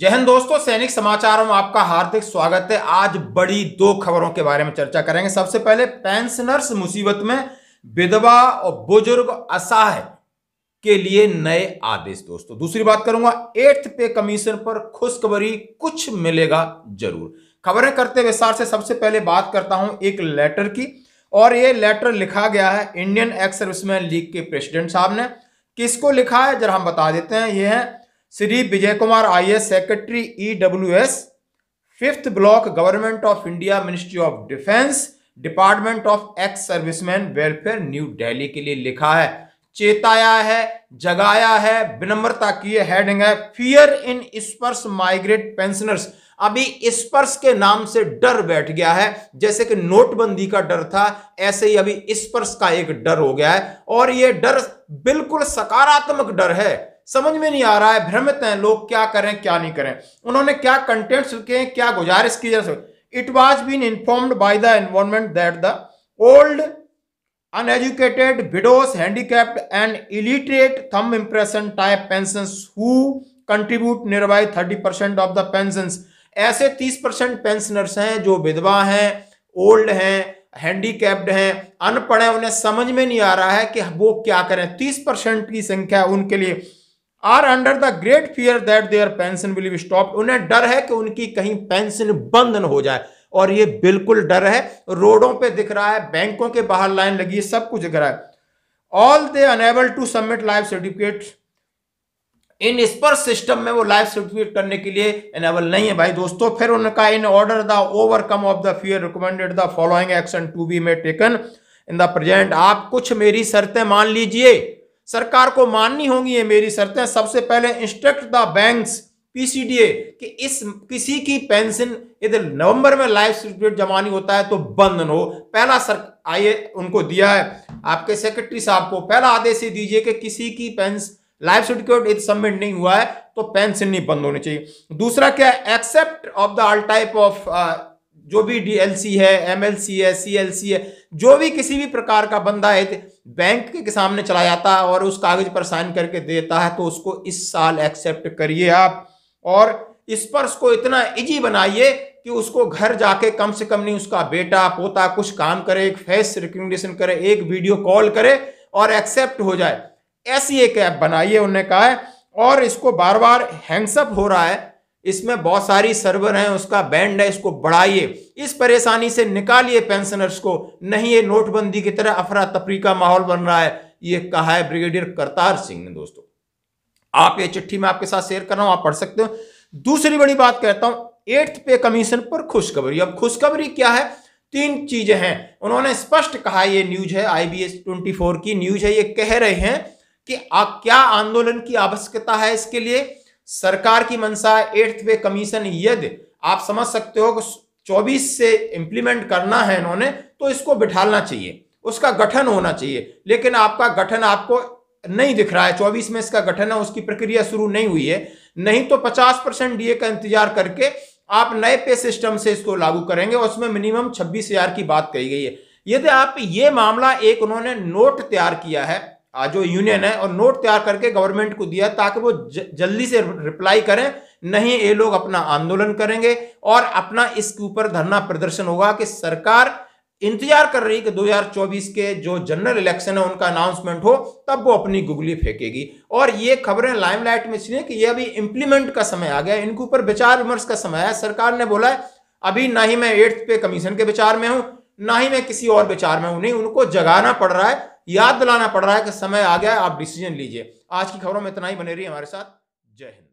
जहन दोस्तों सैनिक समाचारों में आपका हार्दिक स्वागत है आज बड़ी दो खबरों के बारे में चर्चा करेंगे सबसे पहले पेंशनर्स मुसीबत में विधवा और बुजुर्ग असहाय के लिए नए आदेश दोस्तों दूसरी बात करूंगा एट्थ पे कमीशन पर खुशखबरी कुछ मिलेगा जरूर खबरें करते विस्तार से सबसे पहले बात करता हूं एक लेटर की और ये लेटर लिखा गया है इंडियन एक्स सर्विसमैन लीग के प्रेसिडेंट साहब ने किसको लिखा है जरा हम बता देते हैं ये है Shri Vijay Kumar I S secretary E W S fifth block government of India ministry of defence department of ex serviceman welfare New Delhi के लिए लिखा है चेताया है जगाया है विनम्रता की हेडिंग है फियर इन स्पर्श माइग्रेट पेंशनर्स अभी स्पर्श के नाम से डर बैठ गया है जैसे कि नोटबंदी का डर था ऐसे ही अभी स्पर्श का एक डर हो गया है और यह डर बिल्कुल सकारात्मक डर है समझ में नहीं आ रहा है भ्रमित हैं लोग क्या करें क्या नहीं करें उन्होंने क्या कंटेंट्स लिखे क्या गुजारिश की जैसे it was been informed by the environment that the old uneducated widows handicapped and illiterate thumb impression type pensions who contribute thirty percent of the pension ऐसे परसेंट पेंशनर्स हैं जो विधवा हैं ओल्ड हैं हैंडीकैप्ड हैं अनपढ़ हैं उन्हें समझ में नहीं आ रहा है कि वो क्या करें तीस परसेंट की संख्या उनके लिए are under the great fear that their pension will be stop उन्हें डर है कि उनकी कहीं पेंशन बंद न हो जाए और ये बिल्कुल डर है रोडों पे दिख रहा है बैंकों के बाहर लाइन लगी है सब कुछ दिख रहा है all they unable to submit life certificate in SPARSH system में वो लाइफ सर्टिफिकेट करने के लिए अनेबल नहीं है भाई दोस्तों फिर उनका in order the overcome of the fear recommended the following action to be may taken in the present आप कुछ मेरी शर्तें मान लीजिए सरकार को माननी होंगी ये मेरी शर्तें सबसे पहले इंस्ट्रक्ट द बैंक्स पीसीडीए कि इस किसी की पेंशन इधर नवंबर में लाइफ सर्टिफिकेट जमा नहीं होता है तो बंद हो पहला सर आइए उनको दिया है आपके सेक्रेटरी साहब को पहला आदेश ही दीजिए कि किसी की पेंशन लाइफ सर्टिफिकेट इधर सबमिट नहीं हुआ है तो पेंशन नहीं बंद होनी चाहिए दूसरा क्या है except of the all type of जो भी डीएलसी है एमएलसी है सीएलसी है जो भी किसी भी प्रकार का बंदा है बैंक के सामने चला जाता है और उस कागज पर साइन करके देता है तो उसको इस साल एक्सेप्ट करिए आप और इस स्पर्श को इतना इजी बनाइए कि उसको घर जाके कम से कम नहीं उसका बेटा पोता कुछ काम करे एक फेस रिकग्निशन करे एक वीडियो कॉल करे और एक्सेप्ट हो जाए ऐसी एक ऐप बनाइए उन्होंने कहा है और इसको बार बार हैंग्सअप हो रहा है इसमें बहुत सारी सर्वर हैं उसका बैंड है इसको बढ़ाइए इस परेशानी से निकालिए पेंशनर्स को नहीं ये नोटबंदी की तरह अफरा तफरी का माहौल बन रहा है ये कहा है ब्रिगेडियर करतार सिंह ने दोस्तों आप ये चिट्ठी में आपके साथ शेयर कर रहा हूं आप पढ़ सकते हो दूसरी बड़ी बात कहता हूं एट्थ पे कमीशन पर खुशखबरी अब खुशखबरी क्या है तीन चीजें हैं उन्होंने स्पष्ट कहा यह न्यूज है आईबीएस 24 की न्यूज है ये कह रहे हैं कि आ, क्या आंदोलन की आवश्यकता है इसके लिए सरकार की मंशा एट्थ पे कमीशन यदि आप समझ सकते हो कि 24 से इंप्लीमेंट करना है इन्होंने तो इसको बिठाना चाहिए उसका गठन होना चाहिए लेकिन आपका गठन आपको नहीं दिख रहा है चौबीस में इसका गठन है उसकी प्रक्रिया शुरू नहीं हुई है नहीं तो पचास परसेंट डीए का इंतजार करके आप नए पे सिस्टम से इसको लागू करेंगे और उसमें मिनिमम छब्बीस हजार की बात कही गई है यदि आप ये मामला एक उन्होंने नोट तैयार किया है जो यूनियन है और नोट तैयार करके गवर्नमेंट को दिया ताकि वो जल्दी से रिप्लाई करें नहीं ये लोग अपना आंदोलन करेंगे और अपना इसके ऊपर धरना प्रदर्शन होगा कि सरकार इंतजार कर रही कि 2024 के जो जनरल इलेक्शन है उनका अनाउंसमेंट हो तब वो अपनी गुगली फेंकेगी और ये खबरें लाइमलाइट में इसलिए कि ये अभी इंप्लीमेंट का समय आ गया इनके ऊपर विचार विमर्श का समय है सरकार ने बोला है अभी ना ही मैं एट्थ पे कमीशन के विचार में हूं ना ही मैं किसी और विचार में हूं नहीं उनको जगाना पड़ रहा है याद दिलाना पड़ रहा है कि समय आ गया है आप डिसीजन लीजिए आज की खबरों में इतना ही बने रही हमारे साथ जय हिंद